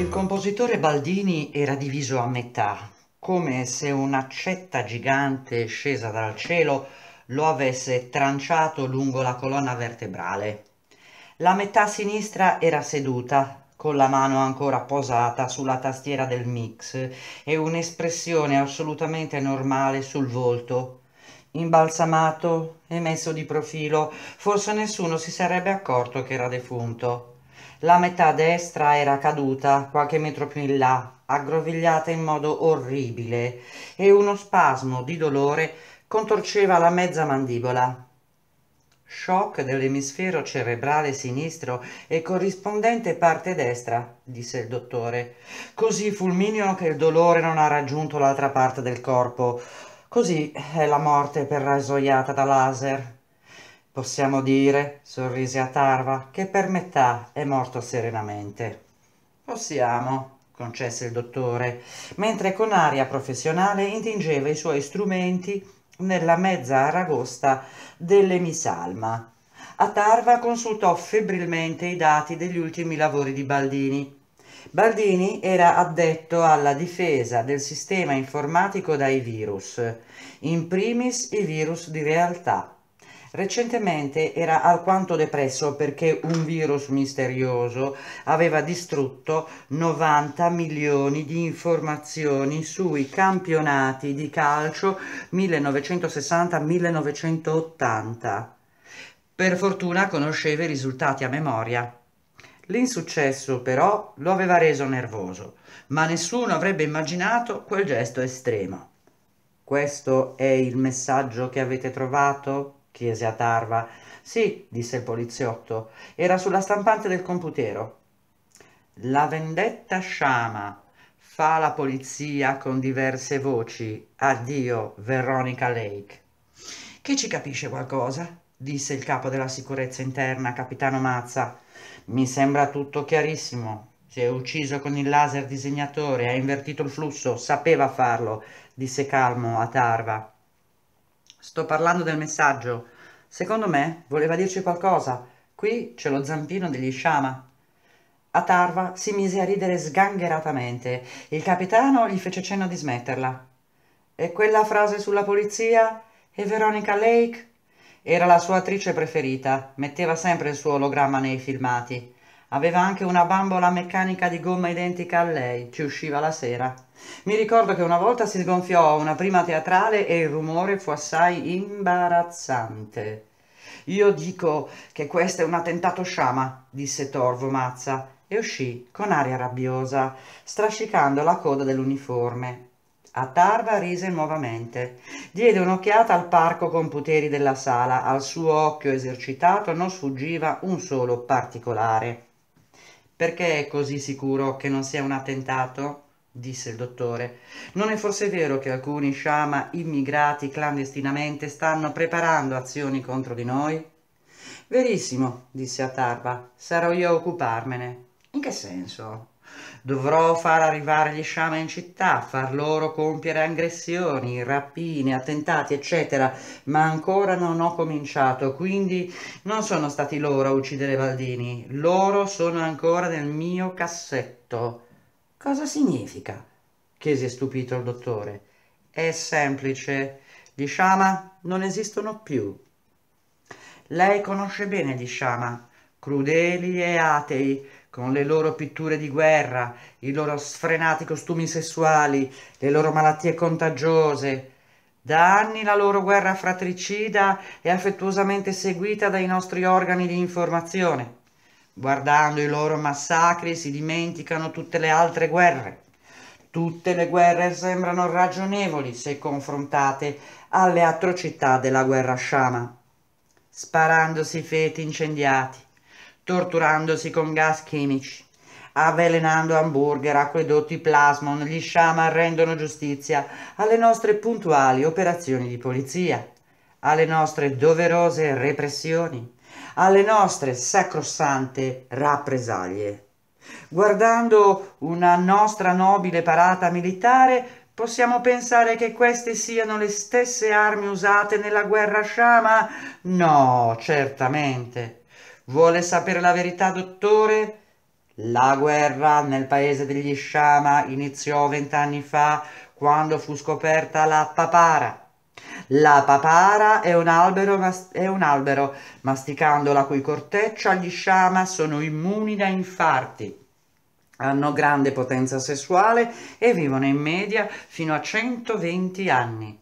Il compositore Baldini era diviso a metà, come se un'accetta gigante scesa dal cielo lo avesse tranciato lungo la colonna vertebrale. La metà sinistra era seduta, con la mano ancora posata sulla tastiera del mix e un'espressione assolutamente normale sul volto. Imbalsamato e messo di profilo, forse nessuno si sarebbe accorto che era defunto. La metà destra era caduta qualche metro più in là, aggrovigliata in modo orribile, e uno spasmo di dolore contorceva la mezza mandibola. Shock dell'emisfero cerebrale sinistro e corrispondente parte destra, disse il dottore. Così fulminio che il dolore non ha raggiunto l'altra parte del corpo. Così è la morte per rasoiata da laser. Possiamo dire, sorrise a Tarva, che per metà è morto serenamente. Possiamo, concesse il dottore, mentre con aria professionale intingeva i suoi strumenti nella mezza aragosta dell'emisalma. A Tarva consultò febbrilmente i dati degli ultimi lavori di Baldini. Baldini era addetto alla difesa del sistema informatico dai virus, in primis i virus di realtà Recentemente era alquanto depresso perché un virus misterioso aveva distrutto 90 milioni di informazioni sui campionati di calcio 1960-1980. Per fortuna conosceva i risultati a memoria. L'insuccesso però lo aveva reso nervoso, ma nessuno avrebbe immaginato quel gesto estremo. Questo è il messaggio che avete trovato? chiese a Tarva. Sì, disse il poliziotto, era sulla stampante del computero. La vendetta sciama, fa la polizia con diverse voci. Addio, Veronica Lake. Chi ci capisce qualcosa? disse il capo della sicurezza interna, capitano Mazza. Mi sembra tutto chiarissimo. Si è ucciso con il laser disegnatore, ha invertito il flusso, sapeva farlo, disse calmo a Tarva. Sto parlando del messaggio. Secondo me voleva dirci qualcosa. Qui c'è lo zampino degli sciama. A Tarva si mise a ridere sgangheratamente. Il capitano gli fece cenno di smetterla. E quella frase sulla polizia? E Veronica Lake? Era la sua attrice preferita, metteva sempre il suo ologramma nei filmati. Aveva anche una bambola meccanica di gomma identica a lei, ci usciva la sera. Mi ricordo che una volta si sgonfiò una prima teatrale e il rumore fu assai imbarazzante. Io dico che questo è un attentato sciama, disse Torvo Mazza, e uscì con aria rabbiosa, strascicando la coda dell'uniforme. A Tarva rise nuovamente. Diede un'occhiata al parco computeri della sala. Al suo occhio esercitato non sfuggiva un solo particolare. Perché è così sicuro che non sia un attentato? disse il dottore. Non è forse vero che alcuni sciama immigrati clandestinamente stanno preparando azioni contro di noi? Verissimo, disse Atarba, sarò io a occuparmene. In che senso? Dovrò far arrivare gli sciame in città, far loro compiere aggressioni, rapine, attentati, eccetera, ma ancora non ho cominciato, quindi non sono stati loro a uccidere Baldini, loro sono ancora nel mio cassetto. Cosa significa? chiese stupito il dottore. È semplice. Gli sciama non esistono più. Lei conosce bene gli sciama, crudeli e atei, con le loro pitture di guerra, i loro sfrenati costumi sessuali, le loro malattie contagiose. Da anni la loro guerra fratricida è affettuosamente seguita dai nostri organi di informazione. Guardando i loro massacri si dimenticano tutte le altre guerre. Tutte le guerre sembrano ragionevoli se confrontate alle atrocità della guerra sciama. Sparandosi feti incendiati, torturandosi con gas chimici, avvelenando hamburger, acquedotti, plasmon, gli shaman rendono giustizia alle nostre puntuali operazioni di polizia, alle nostre doverose repressioni, alle nostre sacrosante rappresaglie. Guardando una nostra nobile parata militare, Possiamo pensare che queste siano le stesse armi usate nella guerra sciama? No, certamente. Vuole sapere la verità, dottore? La guerra nel paese degli Shama iniziò vent'anni fa quando fu scoperta la papara. La papara è un, albero, è un albero, masticando la cui corteccia gli Shama sono immuni da infarti. Hanno grande potenza sessuale e vivono in media fino a 120 anni.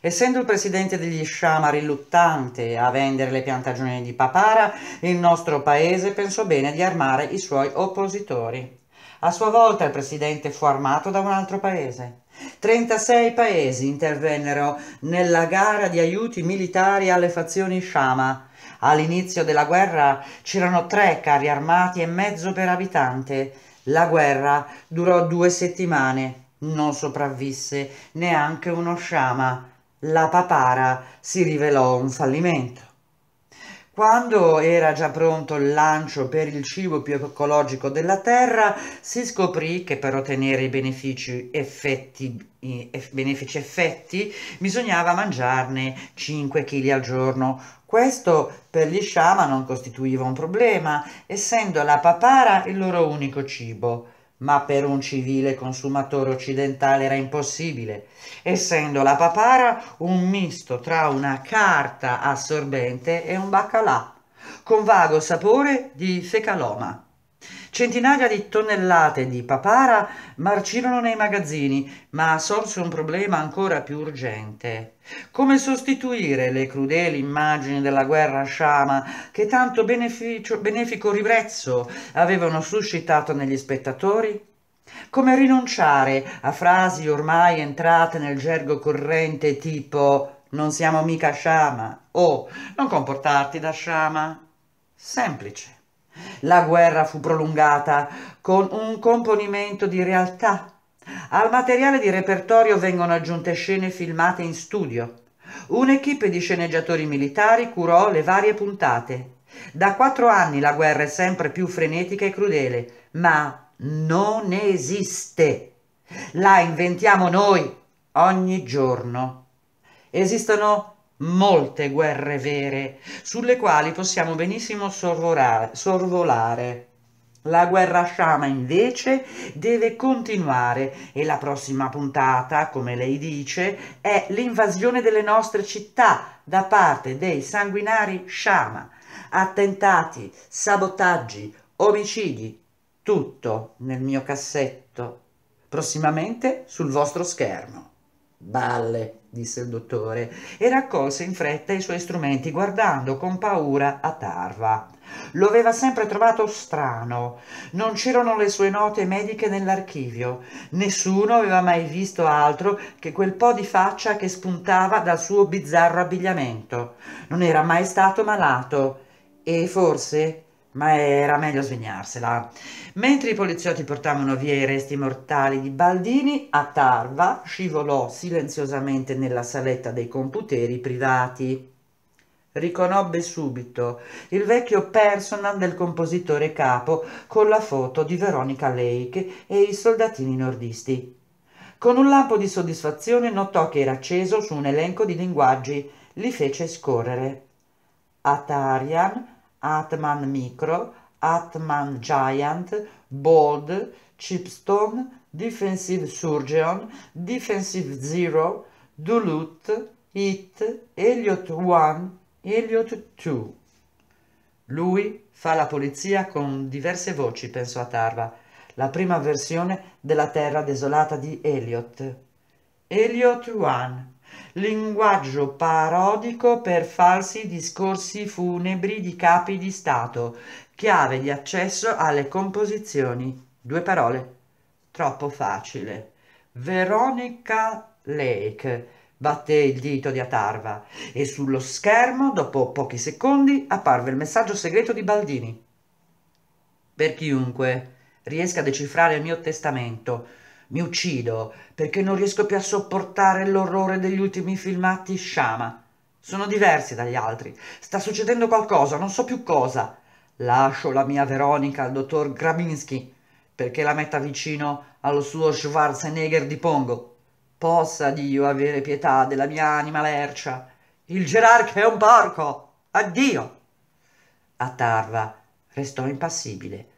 Essendo il presidente degli sciama riluttante a vendere le piantagioni di papara, il nostro paese pensò bene di armare i suoi oppositori. A sua volta il presidente fu armato da un altro paese. 36 paesi intervennero nella gara di aiuti militari alle fazioni sciama. All'inizio della guerra c'erano tre carri armati e mezzo per abitante. La guerra durò due settimane. Non sopravvisse neanche uno sciama la papara si rivelò un fallimento. Quando era già pronto il lancio per il cibo più ecologico della Terra, si scoprì che per ottenere i benefici effetti, benefici effetti bisognava mangiarne 5 kg al giorno. Questo per gli sciama non costituiva un problema, essendo la papara il loro unico cibo ma per un civile consumatore occidentale era impossibile, essendo la papara un misto tra una carta assorbente e un baccalà, con vago sapore di fecaloma. Centinaia di tonnellate di papara marcirono nei magazzini, ma sorse un problema ancora più urgente. Come sostituire le crudeli immagini della guerra sciama che tanto beneficio, benefico ribrezzo avevano suscitato negli spettatori? Come rinunciare a frasi ormai entrate nel gergo corrente tipo non siamo mica sciama o non comportarti da sciama? Semplice. La guerra fu prolungata con un componimento di realtà. Al materiale di repertorio vengono aggiunte scene filmate in studio. Un'equipe di sceneggiatori militari curò le varie puntate. Da quattro anni la guerra è sempre più frenetica e crudele, ma non esiste. La inventiamo noi ogni giorno. Esistono molte guerre vere, sulle quali possiamo benissimo sorvolare. La guerra sciama invece deve continuare e la prossima puntata, come lei dice, è l'invasione delle nostre città da parte dei sanguinari sciama. Attentati, sabotaggi, omicidi, tutto nel mio cassetto, prossimamente sul vostro schermo. Balle, disse il dottore, e raccolse in fretta i suoi strumenti guardando con paura a Tarva. Lo aveva sempre trovato strano. Non c'erano le sue note mediche nell'archivio. Nessuno aveva mai visto altro che quel po' di faccia che spuntava dal suo bizzarro abbigliamento. Non era mai stato malato e forse ma era meglio segnarsela. Mentre i poliziotti portavano via i resti mortali di Baldini, a Tarva scivolò silenziosamente nella saletta dei computeri privati. Riconobbe subito il vecchio personal del compositore capo con la foto di Veronica Lake e i soldatini nordisti. Con un lampo di soddisfazione notò che era acceso su un elenco di linguaggi, li fece scorrere. Atarian Atman Micro, Atman Giant, Bold, Chipstone, Defensive Surgeon, Defensive Zero, Duluth, Hit, Elliot One, Elliot Two. Lui fa la polizia con diverse voci, pensò a Tarva, la prima versione della terra desolata di Elliot. Elliot One linguaggio parodico per farsi discorsi funebri di capi di Stato, chiave di accesso alle composizioni. Due parole. Troppo facile. Veronica Lake batté il dito di Atarva e sullo schermo, dopo pochi secondi, apparve il messaggio segreto di Baldini. Per chiunque riesca a decifrare il mio testamento, mi uccido perché non riesco più a sopportare l'orrore degli ultimi filmati sciama. Sono diversi dagli altri. Sta succedendo qualcosa, non so più cosa. Lascio la mia Veronica al dottor Grabinski perché la metta vicino allo suo Schwarzenegger di Pongo. Possa Dio avere pietà della mia anima lercia. Il gerarca è un porco. Addio. A Tarva restò impassibile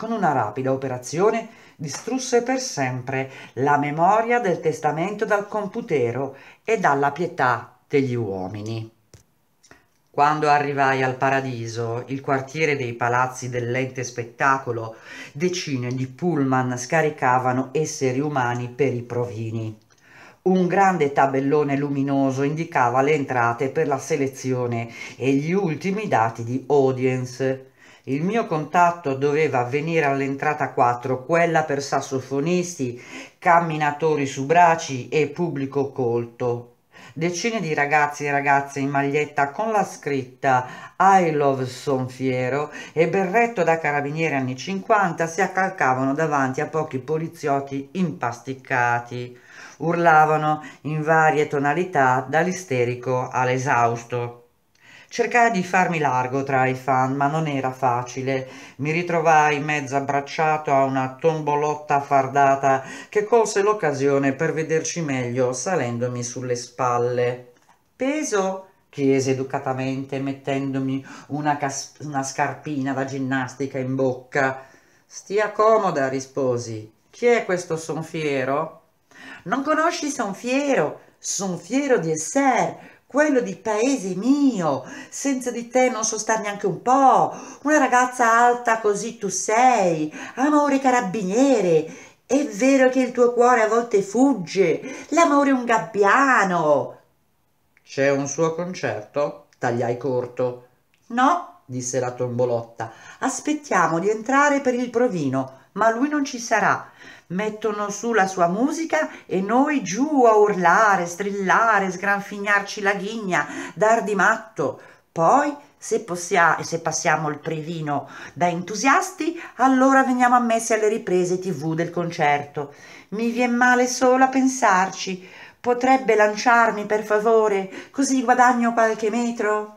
con una rapida operazione distrusse per sempre la memoria del testamento dal computero e dalla pietà degli uomini. Quando arrivai al paradiso, il quartiere dei palazzi dell'ente spettacolo, decine di pullman scaricavano esseri umani per i provini. Un grande tabellone luminoso indicava le entrate per la selezione e gli ultimi dati di audience. Il mio contatto doveva avvenire all'entrata 4, quella per sassofonisti, camminatori su braci e pubblico colto. Decine di ragazzi e ragazze in maglietta con la scritta I love son fiero e berretto da carabinieri anni 50 si accalcavano davanti a pochi poliziotti impasticcati. Urlavano in varie tonalità dall'isterico all'esausto. Cercai di farmi largo tra i fan, ma non era facile. Mi ritrovai mezzo abbracciato a una tombolotta fardata che colse l'occasione per vederci meglio salendomi sulle spalle. Peso? chiese educatamente mettendomi una, una scarpina da ginnastica in bocca. Stia comoda, risposi. Chi è questo Sonfiero? Non conosci Sonfiero? Sonfiero di Esser, quello di paese mio, senza di te non so star neanche un po', una ragazza alta così tu sei, amore carabiniere, è vero che il tuo cuore a volte fugge, l'amore è un gabbiano. C'è un suo concerto? tagliai corto. No, disse la tombolotta, aspettiamo di entrare per il provino, ma lui non ci sarà mettono su la sua musica e noi giù a urlare, strillare, sgranfignarci la ghigna, dar di matto. Poi, se, possiamo, se passiamo il privino da entusiasti, allora veniamo ammessi alle riprese tv del concerto. Mi viene male solo a pensarci. Potrebbe lanciarmi, per favore, così guadagno qualche metro?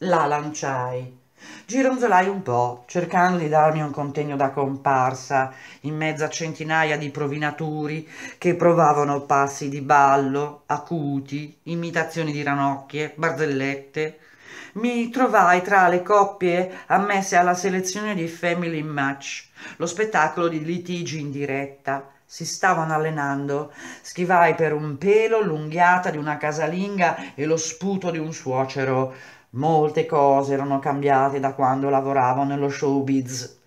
La lanciai Gironzolai un po', cercando di darmi un contegno da comparsa, in mezzo a centinaia di provinaturi che provavano passi di ballo, acuti, imitazioni di ranocchie, barzellette. Mi trovai tra le coppie ammesse alla selezione di Family Match, lo spettacolo di litigi in diretta. Si stavano allenando. Schivai per un pelo l'unghiata di una casalinga e lo sputo di un suocero Molte cose erano cambiate da quando lavoravo nello showbiz.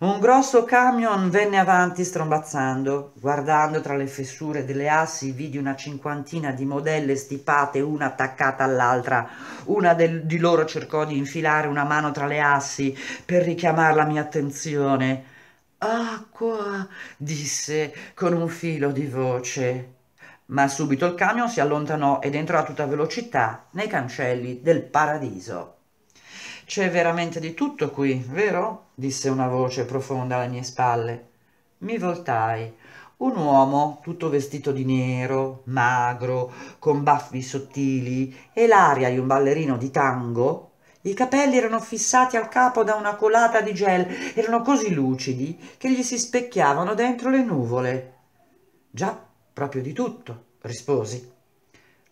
Un grosso camion venne avanti strombazzando. Guardando tra le fessure delle assi, vidi una cinquantina di modelle stipate una attaccata all'altra. Una del, di loro cercò di infilare una mano tra le assi per richiamare la mia attenzione. Acqua, disse con un filo di voce ma subito il camion si allontanò ed entrò a tutta velocità nei cancelli del paradiso. C'è veramente di tutto qui, vero? disse una voce profonda alle mie spalle. Mi voltai. Un uomo, tutto vestito di nero, magro, con baffi sottili e l'aria di un ballerino di tango, i capelli erano fissati al capo da una colata di gel, erano così lucidi che gli si specchiavano dentro le nuvole. Già Proprio di tutto, risposi.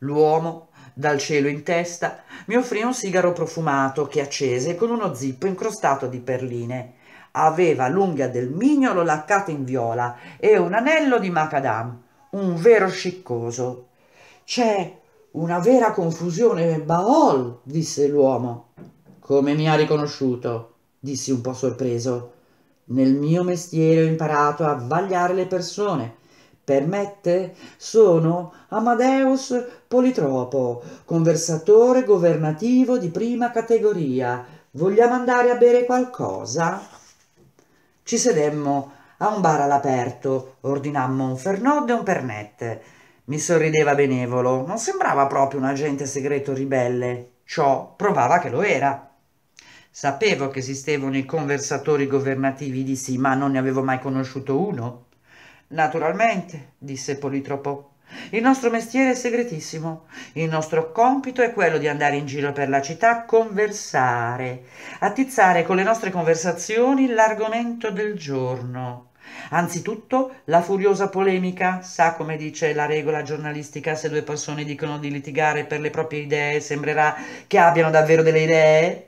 L'uomo, dal cielo in testa, mi offrì un sigaro profumato che accese con uno zippo incrostato di perline. Aveva l'unghia del mignolo laccata in viola e un anello di macadam, un vero sciccoso. C'è una vera confusione, Baol, disse l'uomo. Come mi ha riconosciuto? dissi un po' sorpreso. Nel mio mestiere ho imparato a vagliare le persone permette, sono Amadeus Politropo, conversatore governativo di prima categoria. Vogliamo andare a bere qualcosa? Ci sedemmo a un bar all'aperto, ordinammo un Fernod e un Pernet. Mi sorrideva benevolo, non sembrava proprio un agente segreto ribelle, ciò provava che lo era. Sapevo che esistevano i conversatori governativi di sì, ma non ne avevo mai conosciuto uno. Naturalmente, disse Politropo. Il nostro mestiere è segretissimo. Il nostro compito è quello di andare in giro per la città a conversare, attizzare con le nostre conversazioni l'argomento del giorno. Anzitutto la furiosa polemica, sa come dice la regola giornalistica, se due persone dicono di litigare per le proprie idee, sembrerà che abbiano davvero delle idee?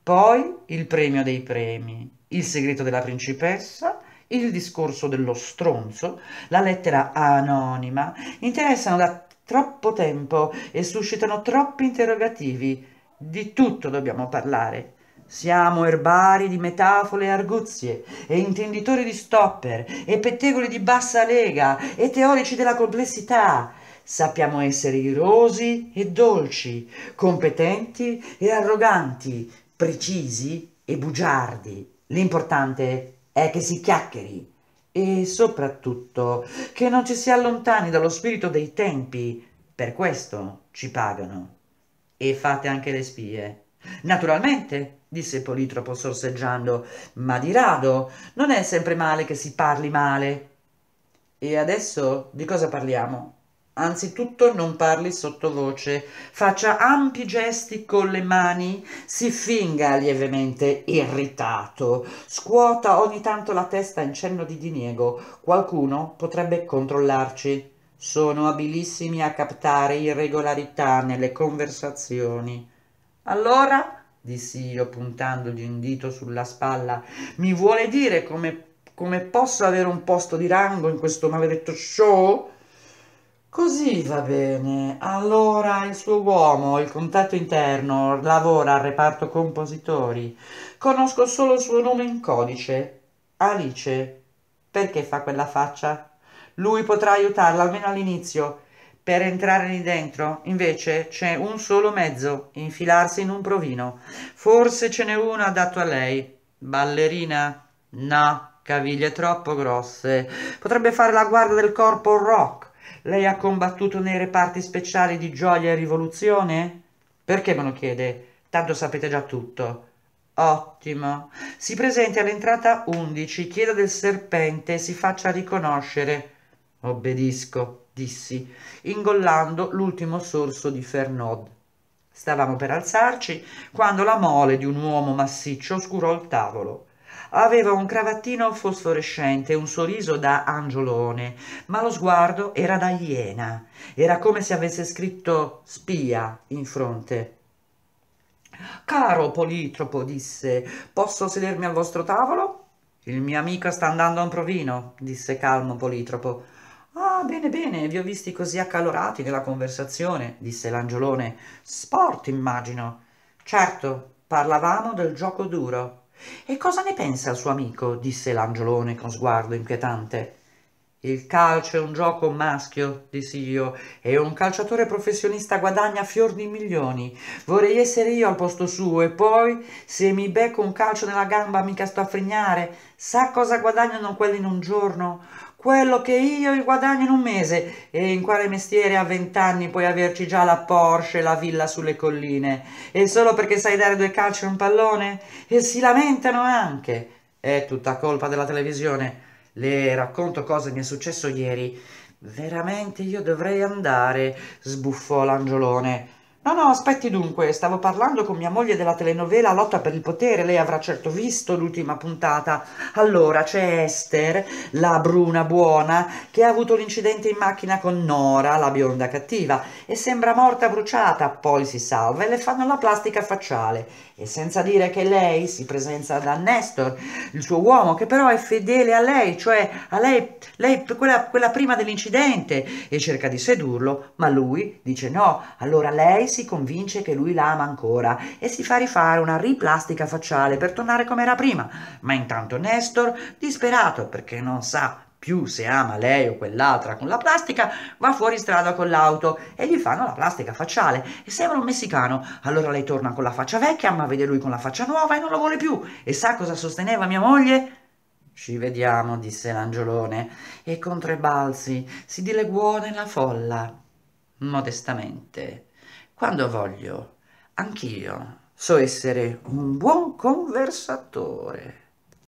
Poi il premio dei premi, il segreto della principessa il discorso dello stronzo, la lettera anonima, interessano da troppo tempo e suscitano troppi interrogativi. Di tutto dobbiamo parlare. Siamo erbari di metafore e arguzie, e intenditori di stopper, e pettegoli di bassa lega, e teorici della complessità. Sappiamo essere irosi e dolci, competenti e arroganti, precisi e bugiardi. L'importante è che si chiacchieri e soprattutto che non ci si allontani dallo spirito dei tempi. Per questo ci pagano. E fate anche le spie. Naturalmente, disse Politropo sorseggiando, ma di rado non è sempre male che si parli male. E adesso di cosa parliamo? Anzitutto non parli sottovoce, faccia ampi gesti con le mani, si finga lievemente irritato, scuota ogni tanto la testa in cenno di diniego. Qualcuno potrebbe controllarci. Sono abilissimi a captare irregolarità nelle conversazioni. Allora, dissi io puntandogli un dito sulla spalla, mi vuole dire come, come posso avere un posto di rango in questo maledetto show? Così va bene. Allora il suo uomo, il contatto interno, lavora al reparto compositori. Conosco solo il suo nome in codice. Alice. Perché fa quella faccia? Lui potrà aiutarla almeno all'inizio. Per entrare lì dentro, invece, c'è un solo mezzo, infilarsi in un provino. Forse ce n'è uno adatto a lei. Ballerina? No, caviglie troppo grosse. Potrebbe fare la guardia del corpo rock lei ha combattuto nei reparti speciali di gioia e rivoluzione? Perché me lo chiede? Tanto sapete già tutto. Ottimo. Si presenti all'entrata 11, chieda del serpente e si faccia riconoscere. Obbedisco, dissi, ingollando l'ultimo sorso di Fernod. Stavamo per alzarci quando la mole di un uomo massiccio oscurò il tavolo. Aveva un cravattino fosforescente, un sorriso da angiolone, ma lo sguardo era da iena. Era come se avesse scritto spia in fronte. Caro Politropo, disse, posso sedermi al vostro tavolo? Il mio amico sta andando a un provino, disse calmo Politropo. Ah, bene, bene, vi ho visti così accalorati nella conversazione, disse l'angiolone. Sport, immagino. Certo, parlavamo del gioco duro. E cosa ne pensa il suo amico? disse l'angiolone con sguardo inquietante. Il calcio è un gioco maschio, dissi io, e un calciatore professionista guadagna fior di milioni. Vorrei essere io al posto suo e poi, se mi becco un calcio nella gamba, mica sto a frignare. Sa cosa guadagnano quelli in un giorno? quello che io guadagno in un mese e in quale mestiere a vent'anni puoi averci già la Porsche, e la villa sulle colline e solo perché sai dare due calci a un pallone e si lamentano anche è tutta colpa della televisione le racconto cosa mi è successo ieri veramente io dovrei andare sbuffò l'angiolone No, no, aspetti dunque, stavo parlando con mia moglie della telenovela Lotta per il potere, lei avrà certo visto l'ultima puntata. Allora, c'è Esther, la bruna buona, che ha avuto l'incidente in macchina con Nora, la bionda cattiva, e sembra morta bruciata, poi si salva e le fanno la plastica facciale. E senza dire che lei si presenta da Nestor, il suo uomo, che però è fedele a lei, cioè a lei, lei quella, quella prima dell'incidente, e cerca di sedurlo, ma lui dice no. Allora lei si convince che lui la ama ancora e si fa rifare una riplastica facciale per tornare come era prima. Ma intanto Nestor, disperato perché non sa più se ama lei o quell'altra con la plastica, va fuori strada con l'auto e gli fanno la plastica facciale e sembra un messicano. Allora lei torna con la faccia vecchia, ma vede lui con la faccia nuova e non lo vuole più. E sa cosa sosteneva mia moglie? Ci vediamo, disse l'angiolone, e con tre balzi si dileguò nella folla, modestamente quando voglio, anch'io so essere un buon conversatore.